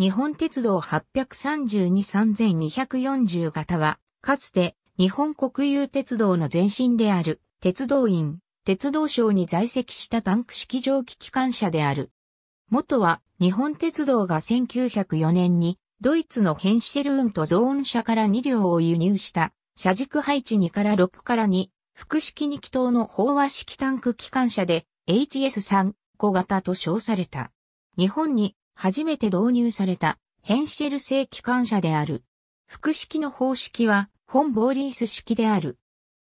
日本鉄道832-3240型は、かつて日本国有鉄道の前身である鉄道院、鉄道省に在籍したタンク式蒸気機関車である。元は日本鉄道が1904年にドイツのヘンシセルーンとゾーン車から2両を輸入した車軸配置2から6から2、複式2気筒の飽和式タンク機関車で HS3 小型と称された。日本に初めて導入されたヘンシェル製機関車である。複式の方式は本ボーリース式である。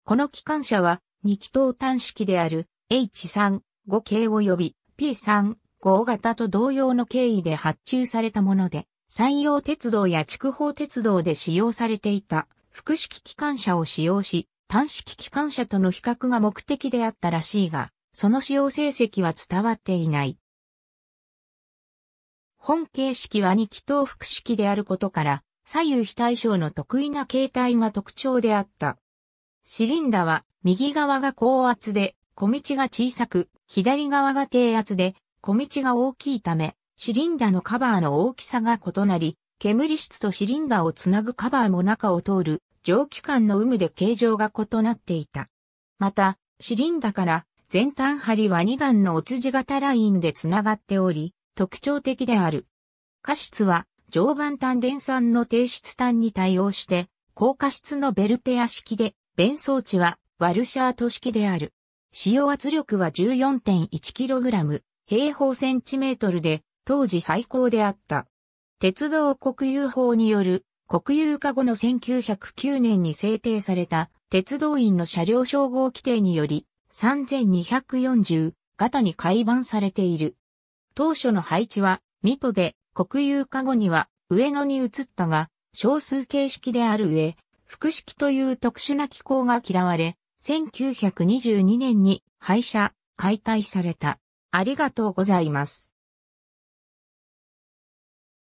この機関車は2気筒端式である H35 系及び P35 型と同様の経緯で発注されたもので、山陽鉄道や筑豊鉄道で使用されていた複式機関車を使用し、端式機関車との比較が目的であったらしいが、その使用成績は伝わっていない。本形式は二気筒複式であることから、左右非対称の得意な形態が特徴であった。シリンダは、右側が高圧で、小道が小さく、左側が低圧で、小道が大きいため、シリンダのカバーの大きさが異なり、煙室とシリンダをつなぐカバーも中を通る蒸気管の有無で形状が異なっていた。また、シリンダから前端針は2段のお辻型ラインでつながっており、特徴的である。過失は常磐炭電酸の低質炭に対応して、高過失のベルペア式で、弁装置はワルシャート式である。使用圧力は 14.1kg 平方センチメートルで当時最高であった。鉄道国有法による国有化後の1909年に制定された鉄道員の車両称号規定により3240型に改版されている。当初の配置は、水戸で国有化後には上野に移ったが、少数形式である上、複式という特殊な機構が嫌われ、1922年に廃車、解体された。ありがとうございます。